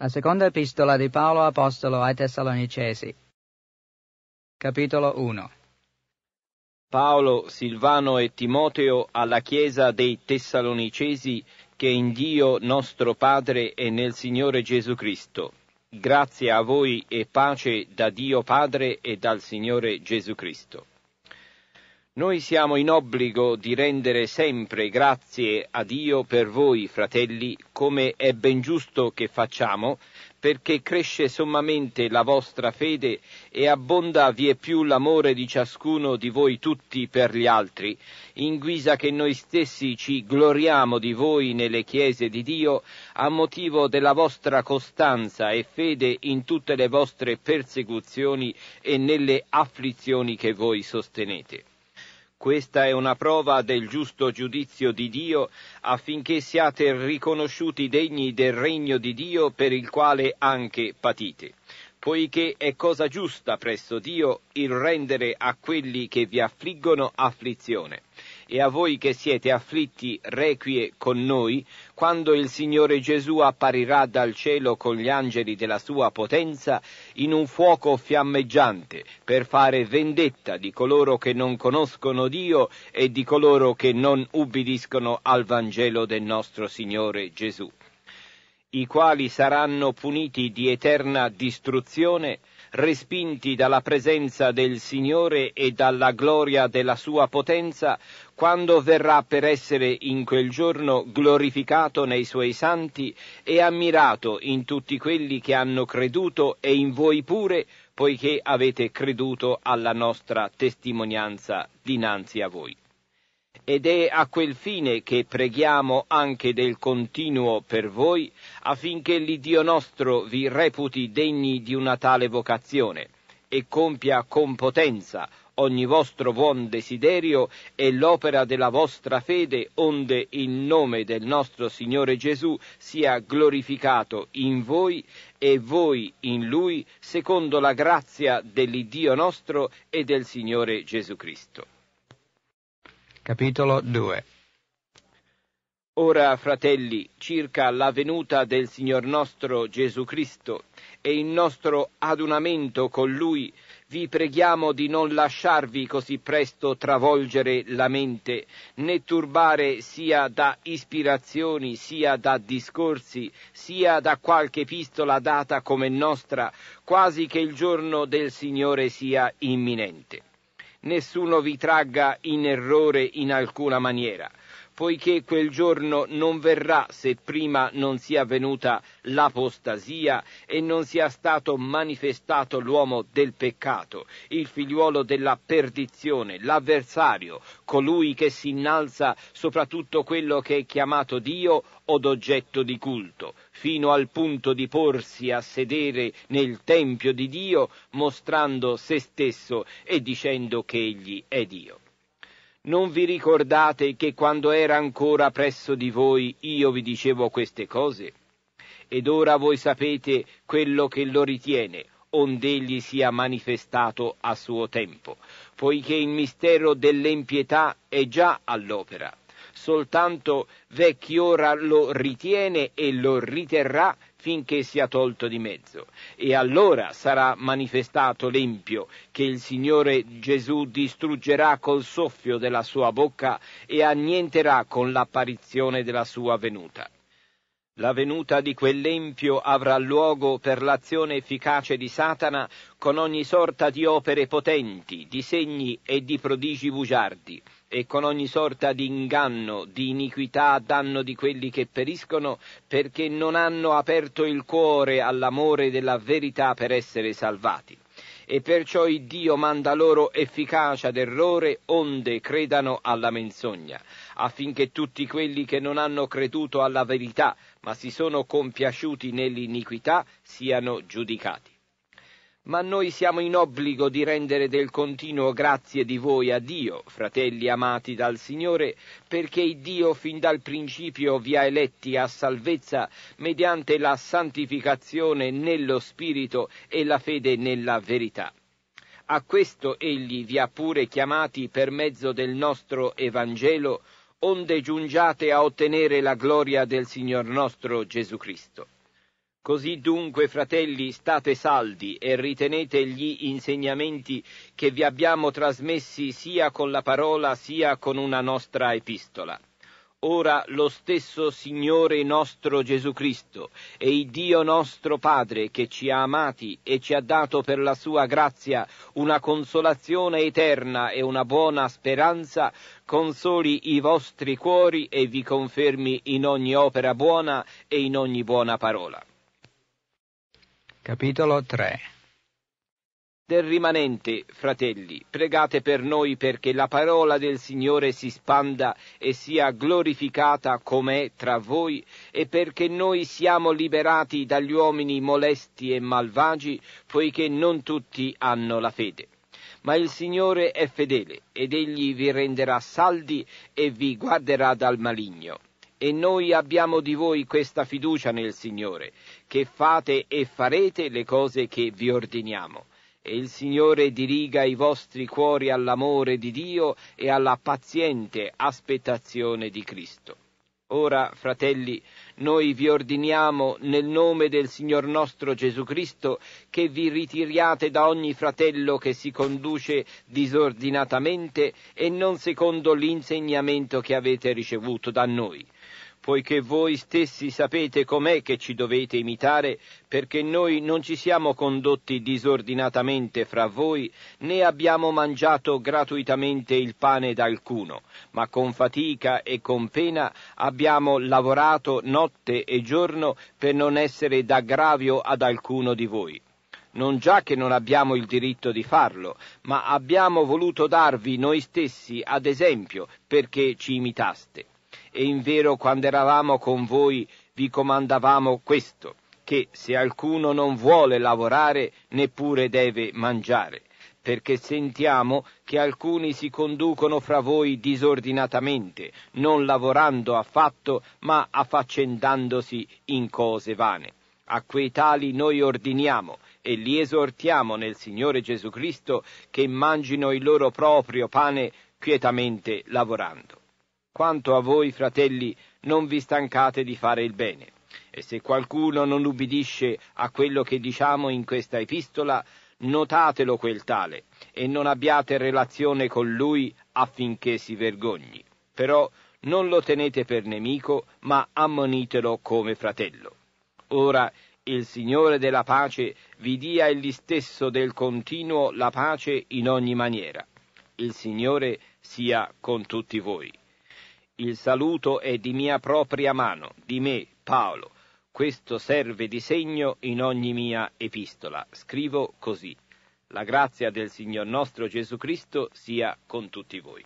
La seconda epistola di Paolo Apostolo ai Tessalonicesi. Capitolo 1 Paolo, Silvano e Timoteo alla Chiesa dei Tessalonicesi che in Dio nostro Padre e nel Signore Gesù Cristo. Grazie a voi e pace da Dio Padre e dal Signore Gesù Cristo. Noi siamo in obbligo di rendere sempre grazie a Dio per voi, fratelli, come è ben giusto che facciamo, perché cresce sommamente la vostra fede e abbonda vie più l'amore di ciascuno di voi tutti per gli altri, in guisa che noi stessi ci gloriamo di voi nelle chiese di Dio a motivo della vostra costanza e fede in tutte le vostre persecuzioni e nelle afflizioni che voi sostenete. Questa è una prova del giusto giudizio di Dio affinché siate riconosciuti degni del regno di Dio per il quale anche patite, poiché è cosa giusta presso Dio il rendere a quelli che vi affliggono afflizione e a voi che siete afflitti requie con noi, quando il Signore Gesù apparirà dal cielo con gli angeli della sua potenza in un fuoco fiammeggiante per fare vendetta di coloro che non conoscono Dio e di coloro che non ubbidiscono al Vangelo del nostro Signore Gesù i quali saranno puniti di eterna distruzione respinti dalla presenza del Signore e dalla gloria della sua potenza, quando verrà per essere in quel giorno glorificato nei suoi santi e ammirato in tutti quelli che hanno creduto e in voi pure, poiché avete creduto alla nostra testimonianza dinanzi a voi ed è a quel fine che preghiamo anche del continuo per voi, affinché l'Iddio nostro vi reputi degni di una tale vocazione, e compia con potenza ogni vostro buon desiderio e l'opera della vostra fede, onde il nome del nostro Signore Gesù sia glorificato in voi e voi in Lui, secondo la grazia dell'Iddio nostro e del Signore Gesù Cristo. Capitolo 2 Ora, fratelli, circa la venuta del Signor nostro Gesù Cristo e il nostro adunamento con Lui, vi preghiamo di non lasciarvi così presto travolgere la mente, né turbare sia da ispirazioni, sia da discorsi, sia da qualche epistola data come nostra, quasi che il giorno del Signore sia imminente nessuno vi tragga in errore in alcuna maniera, poiché quel giorno non verrà se prima non sia venuta l'apostasia e non sia stato manifestato l'uomo del peccato, il figliuolo della perdizione, l'avversario, colui che si innalza soprattutto quello che è chiamato Dio od oggetto di culto fino al punto di porsi a sedere nel Tempio di Dio, mostrando se stesso e dicendo che egli è Dio. Non vi ricordate che quando era ancora presso di voi io vi dicevo queste cose? Ed ora voi sapete quello che lo ritiene, onde egli sia manifestato a suo tempo, poiché il mistero dell'impietà è già all'opera soltanto vecchi ora lo ritiene e lo riterrà finché sia tolto di mezzo. E allora sarà manifestato l'empio che il Signore Gesù distruggerà col soffio della sua bocca e annienterà con l'apparizione della sua venuta. La venuta di quell'empio avrà luogo per l'azione efficace di Satana con ogni sorta di opere potenti, di segni e di prodigi bugiardi, e con ogni sorta di inganno, di iniquità a danno di quelli che periscono, perché non hanno aperto il cuore all'amore della verità per essere salvati e perciò il Dio manda loro efficacia d'errore onde credano alla menzogna, affinché tutti quelli che non hanno creduto alla verità, ma si sono compiaciuti nell'iniquità, siano giudicati ma noi siamo in obbligo di rendere del continuo grazie di voi a Dio, fratelli amati dal Signore, perché Dio fin dal principio vi ha eletti a salvezza mediante la santificazione nello Spirito e la fede nella verità. A questo egli vi ha pure chiamati per mezzo del nostro Evangelo, onde giungiate a ottenere la gloria del Signor nostro Gesù Cristo. Così dunque, fratelli, state saldi e ritenete gli insegnamenti che vi abbiamo trasmessi sia con la parola sia con una nostra epistola. Ora lo stesso Signore nostro Gesù Cristo e il Dio nostro Padre che ci ha amati e ci ha dato per la sua grazia una consolazione eterna e una buona speranza, consoli i vostri cuori e vi confermi in ogni opera buona e in ogni buona parola. Capitolo 3 Del rimanente, fratelli, pregate per noi perché la parola del Signore si spanda e sia glorificata com'è tra voi e perché noi siamo liberati dagli uomini molesti e malvagi, poiché non tutti hanno la fede. Ma il Signore è fedele ed egli vi renderà saldi e vi guarderà dal maligno. E noi abbiamo di voi questa fiducia nel Signore, che fate e farete le cose che vi ordiniamo. E il Signore diriga i vostri cuori all'amore di Dio e alla paziente aspettazione di Cristo. Ora, fratelli, noi vi ordiniamo nel nome del Signor nostro Gesù Cristo che vi ritiriate da ogni fratello che si conduce disordinatamente e non secondo l'insegnamento che avete ricevuto da noi poiché voi stessi sapete com'è che ci dovete imitare, perché noi non ci siamo condotti disordinatamente fra voi, né abbiamo mangiato gratuitamente il pane d'alcuno, ma con fatica e con pena abbiamo lavorato notte e giorno per non essere d'aggravio ad alcuno di voi non già che non abbiamo il diritto di farlo, ma abbiamo voluto darvi noi stessi ad esempio perché ci imitaste. E in vero quando eravamo con voi vi comandavamo questo, che se alcuno non vuole lavorare neppure deve mangiare, perché sentiamo che alcuni si conducono fra voi disordinatamente, non lavorando affatto, ma affaccendandosi in cose vane. A quei tali noi ordiniamo e li esortiamo nel Signore Gesù Cristo che mangino il loro proprio pane quietamente lavorando. Quanto a voi, fratelli, non vi stancate di fare il bene. E se qualcuno non ubbidisce a quello che diciamo in questa epistola, notatelo quel tale, e non abbiate relazione con lui affinché si vergogni. Però non lo tenete per nemico, ma ammonitelo come fratello. Ora il Signore della pace vi dia egli stesso del continuo la pace in ogni maniera. Il Signore sia con tutti voi. Il saluto è di mia propria mano, di me, Paolo. Questo serve di segno in ogni mia epistola. Scrivo così. La grazia del Signor nostro Gesù Cristo sia con tutti voi.